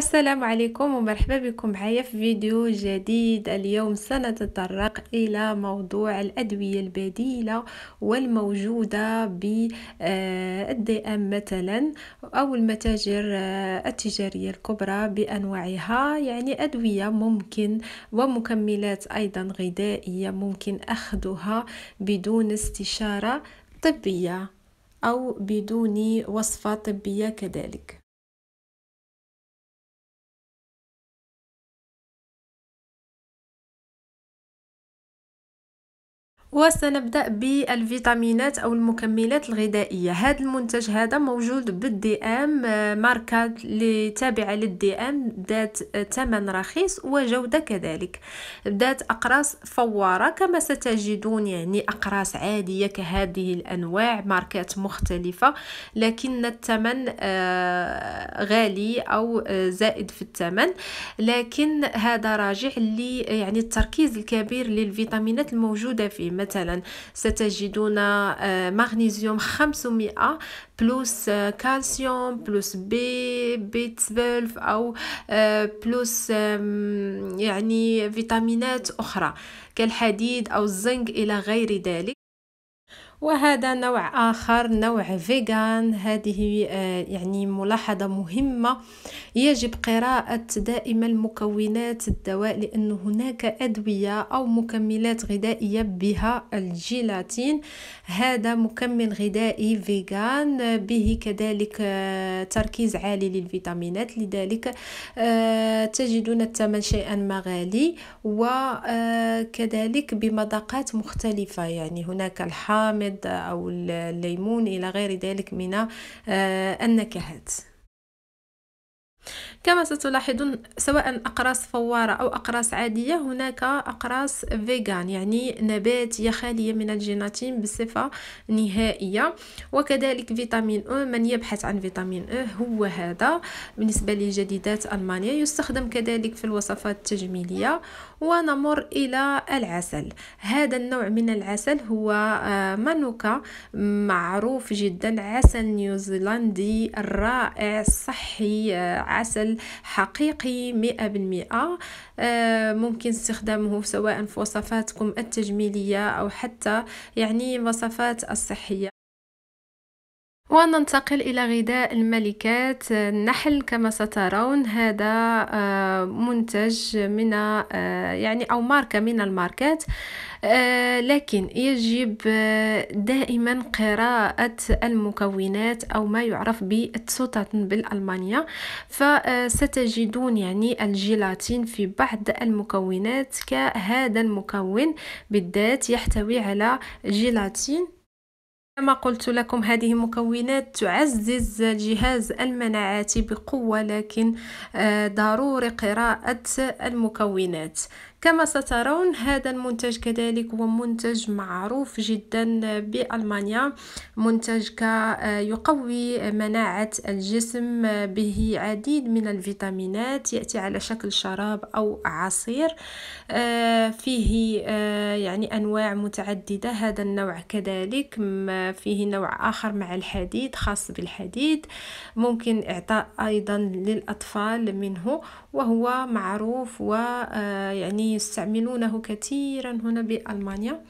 السلام عليكم ومرحبا بكم معايا في فيديو جديد اليوم سنتطرق الى موضوع الادويه البديله والموجوده آه، الدي ام مثلا او المتاجر آه، التجاريه الكبرى بانواعها يعني ادويه ممكن ومكملات ايضا غذائيه ممكن اخذها بدون استشاره طبيه او بدون وصفه طبيه كذلك وسنبدا بالفيتامينات او المكملات الغذائيه هذا المنتج هذا موجود بالدي ام آه، ماركه اللي تابعه للدي ام ذات ثمن رخيص وجوده كذلك ذات اقراص فواره كما ستجدون يعني اقراص عاديه كهذه الانواع ماركات مختلفه لكن الثمن آه، غالي او آه، زائد في الثمن لكن هذا راجع لي يعني التركيز الكبير للفيتامينات الموجوده فيه مثلا ستجدون مغنيسيوم 500 بلوس كالسيوم بلوس بي بي 12 او بلوس آه، يعني فيتامينات اخرى كالحديد او الزنك الى غير ذلك وهذا نوع آخر نوع فيغان هذه آه، يعني ملاحظة مهمة يجب قراءة دائما مكونات الدواء لأن هناك أدوية أو مكملات غذائية بها الجيلاتين هذا مكمل غذائي فيغان به كذلك آه، تركيز عالي للفيتامينات لذلك آه، تجدون الثمن شيئا ما غالي وكذلك بمذاقات مختلفة يعني هناك الحامض البيض أو الليمون إلى غير ذلك من آه، النكهات كما ستلاحظون سواء أقراص فوارة أو أقراص عادية هناك أقراص فيغان يعني نباتية خالية من الجيناتين بصفة نهائية وكذلك فيتامين أو من يبحث عن فيتامين أو هو هذا بالنسبة لجديدات ألمانيا يستخدم كذلك في الوصفات التجميلية ونمر إلى العسل هذا النوع من العسل هو آه، مانوكا معروف جدا عسل نيوزيلندي الرائع الصحي آه، عسل حقيقي مئة بالمئة آه، ممكن استخدامه سواء في وصفاتكم التجميلية أو حتى يعني وصفات الصحية وننتقل إلى غذاء الملكات النحل كما سترون هذا آه، منتج من آه، يعني أو ماركة من الماركات آه، لكن يجب دائما قراءة المكونات أو ما يعرف بالتسوتاتن بالألمانية فستجدون يعني الجيلاتين في بعض المكونات كهذا المكون بالذات يحتوي على جيلاتين كما قلت لكم هذه مكونات تعزز الجهاز المناعتي بقوة لكن آه، ضروري قراءة المكونات كما سترون هذا المنتج كذلك هو منتج معروف جدا بألمانيا منتج يقوي مناعة الجسم به عديد من الفيتامينات يأتي على شكل شراب أو عصير آه، فيه آه، يعني أنواع متعددة هذا النوع كذلك فيه نوع آخر مع الحديد خاص بالحديد ممكن إعطاء أيضا للأطفال منه وهو معروف ويعني آه، يستعملونه كثيرا هنا بألمانيا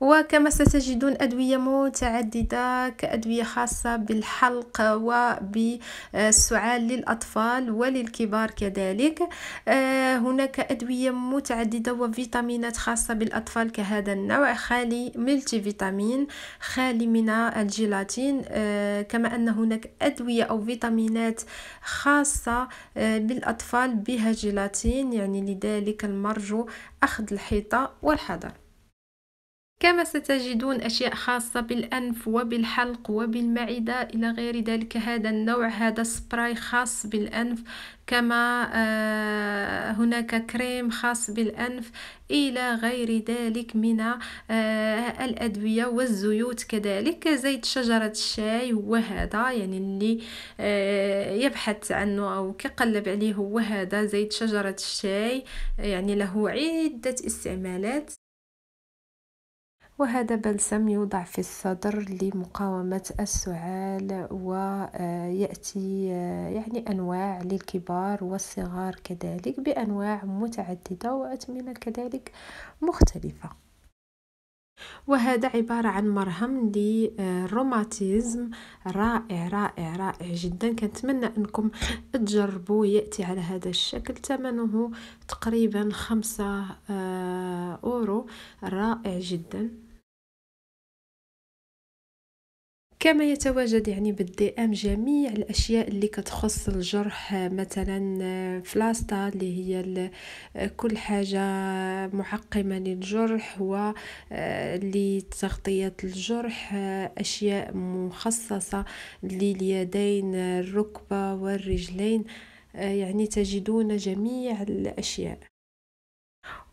وكما ستجدون أدوية متعددة كأدوية خاصة بالحلق وبالسعال للأطفال وللكبار كذلك آه، هناك أدوية متعددة وفيتامينات خاصة بالأطفال كهذا النوع خالي ملتي فيتامين خالي من الجيلاتين آه، كما أن هناك أدوية أو فيتامينات خاصة آه، بالأطفال بها جيلاتين يعني لذلك المرجو أخذ الحيطة والحذر كما ستجدون أشياء خاصة بالأنف وبالحلق وبالمعدة إلى غير ذلك هذا النوع هذا سبراي خاص بالأنف كما آه، هناك كريم خاص بالأنف إلى غير ذلك من آه، الأدوية والزيوت كذلك زيت شجرة الشاي هو هذا يعني اللي آه، يبحث عنه أو كقلب عليه هو هذا زيت شجرة الشاي يعني له عدة استعمالات وهذا بلسم يوضع في الصدر لمقاومة السعال ويأتي يعني أنواع للكبار والصغار كذلك بأنواع متعددة وأثمنة كذلك مختلفة وهذا عبارة عن مرهم للروماتيزم رائع رائع رائع جدا كنتمنى أنكم تجربوا يأتي على هذا الشكل ثمنه تقريبا خمسة آه، أورو رائع جدا كما يتواجد يعني بالدي ام جميع الاشياء اللي كتخص الجرح مثلا آه، فلاستا اللي هي آه، كل حاجه معقمه للجرح و آه، لتغطيه الجرح اشياء مخصصه لليدين الركبه والرجلين يعني تجدون جميع الاشياء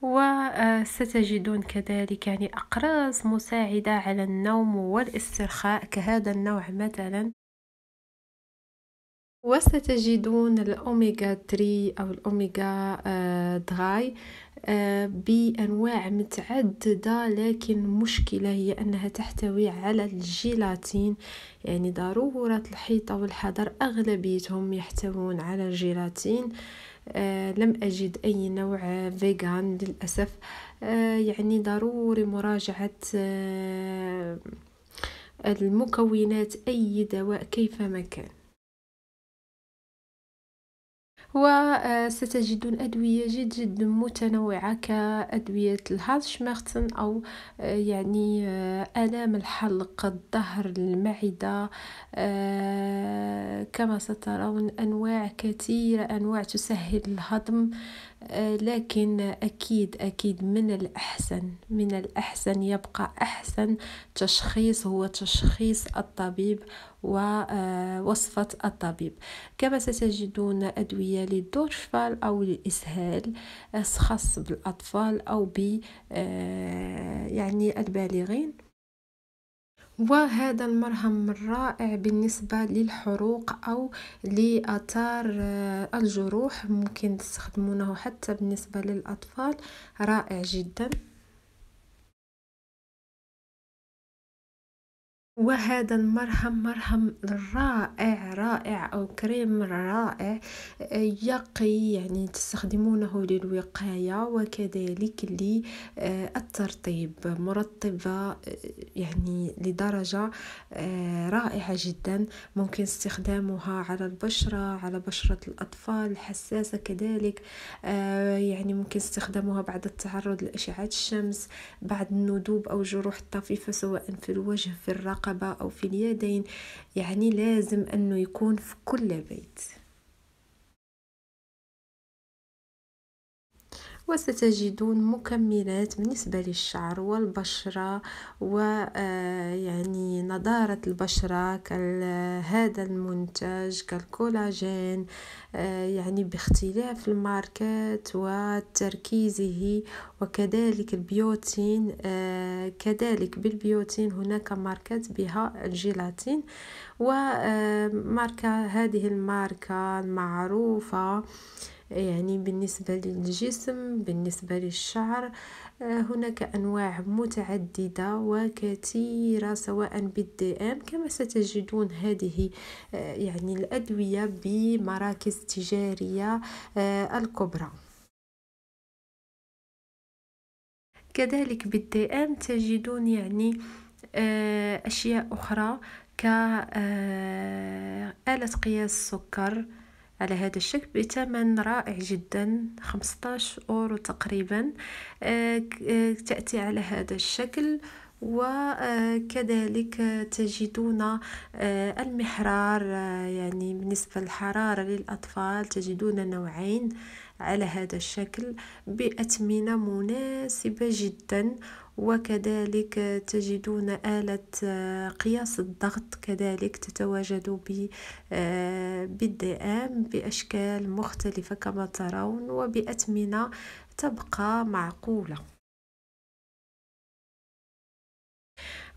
وستجدون كذلك يعني أقراص مساعدة على النوم والاسترخاء كهذا النوع مثلا وستجدون الأوميغا 3 أو الأوميغا آه، دغاي آه، بأنواع متعددة لكن مشكلة هي أنها تحتوي على الجيلاتين يعني ضرورة الحيطة والحذر أغلبيتهم يحتوون على الجيلاتين آه، لم أجد أي نوع فيغان للأسف آه، يعني ضروري مراجعة آه، المكونات أي دواء كيفما كان وستجدون آه، أدوية جد جد متنوعة كأدوية الهالشمرتن أو آه، يعني آه، آلام الحلق الظهر المعدة كما سترون أنواع كثيرة أنواع تسهل الهضم آه، لكن أكيد أكيد من الأحسن من الأحسن يبقى أحسن تشخيص هو تشخيص الطبيب ووصفة آه، الطبيب كما ستجدون أدوية للدورفال أو للإسهال آه، خاص بالأطفال أو ب يعني البالغين وهذا المرهم الرائع بالنسبة للحروق أو لأثار آه، الجروح ممكن تستخدمونه حتى بالنسبة للأطفال رائع جداً وهذا المرهم مرهم رائع رائع أو كريم رائع آه، يقي يعني تستخدمونه للوقاية وكذلك للترطيب آه، مرطبة آه، يعني لدرجة رائعة جدا ممكن استخدامها على البشرة على بشرة الأطفال الحساسة كذلك يعني ممكن استخدامها بعد التعرض لأشعة الشمس بعد الندوب أو جروح طفيفة سواء في الوجه في الرق الرقبة أو في اليدين يعني لازم أنه يكون في كل بيت وستجدون مكملات بالنسبة للشعر والبشرة آه، يعني نضارة البشرة كهذا المنتج كالكولاجين آه، يعني باختلاف الماركات وتركيزه وكذلك البيوتين آه، كذلك بالبيوتين هناك ماركات بها الجيلاتين وماركة هذه الماركة المعروفة يعني بالنسبة للجسم بالنسبة للشعر آه، هناك أنواع متعددة وكثيرة سواء بالدي ام كما ستجدون هذه آه، يعني الأدوية بمراكز تجارية آه، الكبرى كذلك بالدي ام تجدون يعني أشياء أخرى كآلة قياس السكر على هذا الشكل بثمن رائع جدا 15 اورو تقريبا آه، آه، تاتي على هذا الشكل وكذلك آه، تجدون المحرار يعني بالنسبة للحرارة للأطفال تجدون نوعين على هذا الشكل بأثمنة مناسبة جدا وكذلك تجدون آلة آه، قياس الضغط كذلك تتواجد آه، بالدئام بأشكال مختلفة كما ترون وبأتمنة تبقى معقولة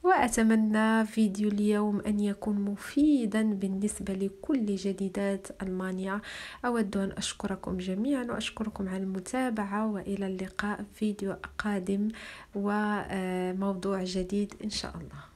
وأتمنى فيديو اليوم أن يكون مفيدا بالنسبة لكل جديدات ألمانيا أود أن أشكركم جميعا وأشكركم على المتابعة وإلى اللقاء في فيديو قادم وموضوع جديد إن شاء الله